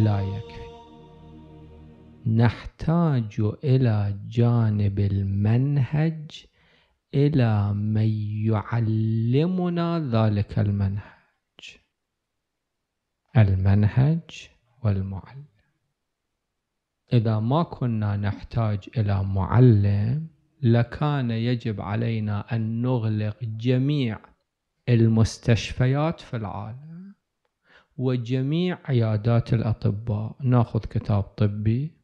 لا يكفي نحتاج إلى جانب المنهج إلى من يعلمنا ذلك المنهج المنهج والمعلم إذا ما كنا نحتاج إلى معلم لكان يجب علينا أن نغلق جميع المستشفيات في العالم وجميع عيادات الأطباء ناخذ كتاب طبي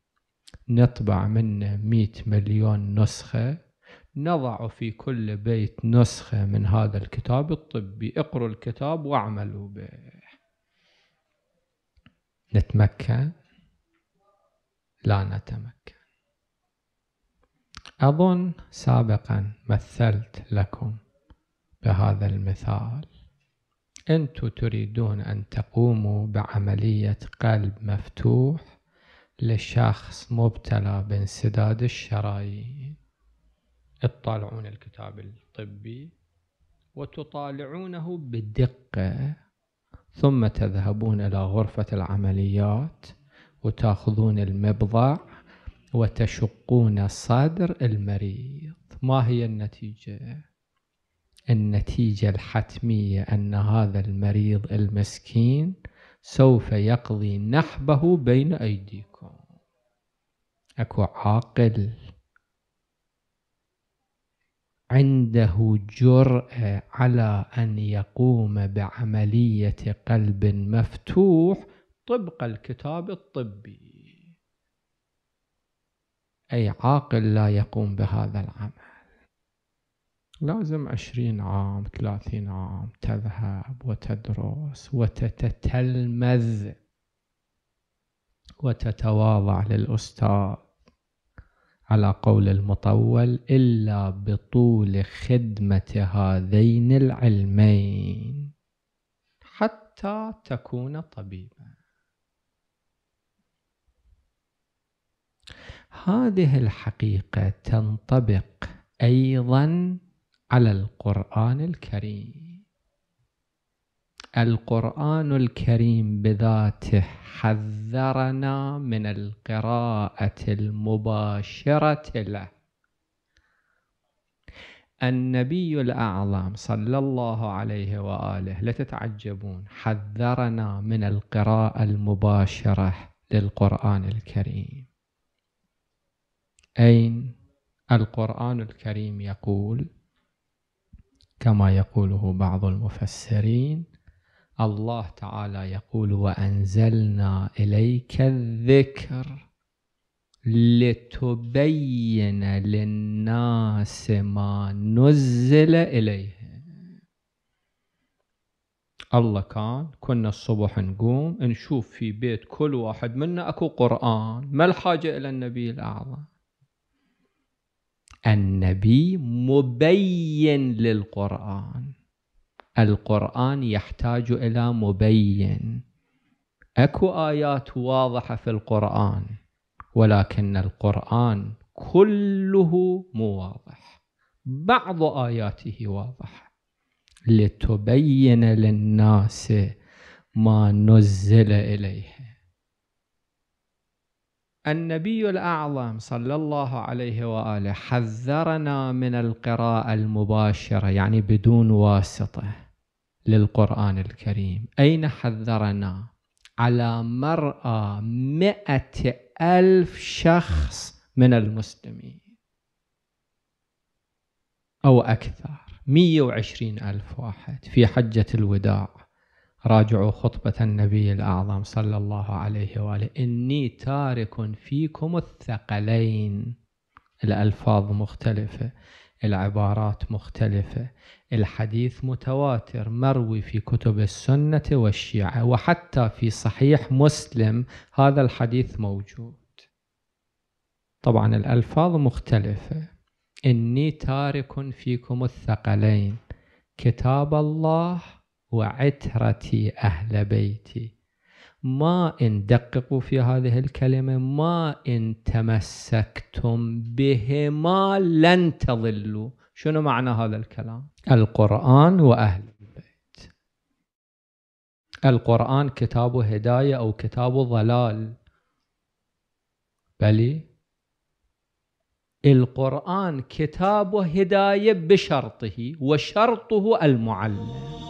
نطبع منه مئة مليون نسخة نضع في كل بيت نسخة من هذا الكتاب الطبي اقروا الكتاب واعملوا به نتمكن لا نتمكن أظن سابقا مثلت لكم بهذا المثال أنتم تريدون أن تقوموا بعملية قلب مفتوح لشخص مبتلى بانسداد الشرايين تطالعون الكتاب الطبي وتطالعونه بدقة ثم تذهبون إلى غرفة العمليات وتأخذون المبضع وتشقون صدر المريض ما هي النتيجة؟ النتيجة الحتمية أن هذا المريض المسكين سوف يقضي نحبه بين أيديكم أكو عاقل عنده جرأة على أن يقوم بعملية قلب مفتوح طبق الكتاب الطبي أي عاقل لا يقوم بهذا العمل لازم عشرين عام ثلاثين عام تذهب وتدرس وتتتلمذ وتتواضع للأستاذ على قول المطول إلا بطول خدمة هذين العلمين حتى تكون طبيبا هذه الحقيقة تنطبق أيضا على القرآن الكريم القرآن الكريم بذاته حذرنا من القراءة المباشرة له النبي الأعظم صلى الله عليه وآله لا تتعجبون حذرنا من القراءة المباشرة للقرآن الكريم أين القرآن الكريم يقول كما يقوله بعض المفسرين الله تعالى يقول وأنزلنا إليك الذكر لتبين للناس ما نزل إليهم الله كان كنا الصبح نقوم نشوف في بيت كل واحد منا أكو قرآن ما الحاجة إلى النبي الأعظم النبي مبين للقرآن القرآن يحتاج إلى مبين أكو آيات واضحة في القرآن ولكن القرآن كله مو واضح بعض آياته واضحة لتبين للناس ما نزل إليهم النبي الأعظم صلى الله عليه وآله حذرنا من القراءة المباشرة يعني بدون واسطة للقرآن الكريم أين حذرنا على مرأى مئة ألف شخص من المسلمين أو أكثر 120 ألف واحد في حجة الوداع راجعوا خطبة النبي الأعظم صلى الله عليه وآله إني تارك فيكم الثقلين الألفاظ مختلفة العبارات مختلفة الحديث متواتر مروي في كتب السنة والشيعة وحتى في صحيح مسلم هذا الحديث موجود طبعا الألفاظ مختلفة إني تارك فيكم الثقلين كتاب الله وعترتي أهل بيتي ما إن دققوا في هذه الكلمة ما إن تمسكتم بهما لن تضلوا شنو معنى هذا الكلام القرآن وأهل البيت القرآن كتاب هداية أو كتاب ضلال بلي القرآن كتاب هداية بشرطه وشرطه المعلم